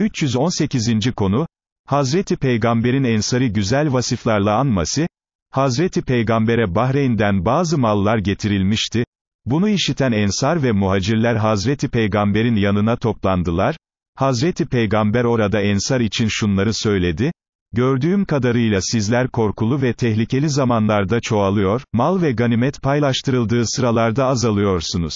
318. konu, Hazreti Peygamber'in Ensar'ı güzel vasıflarla anması, Hazreti Peygamber'e Bahreyn'den bazı mallar getirilmişti, bunu işiten Ensar ve muhacirler Hazreti Peygamber'in yanına toplandılar, Hazreti Peygamber orada Ensar için şunları söyledi, Gördüğüm kadarıyla sizler korkulu ve tehlikeli zamanlarda çoğalıyor, mal ve ganimet paylaştırıldığı sıralarda azalıyorsunuz.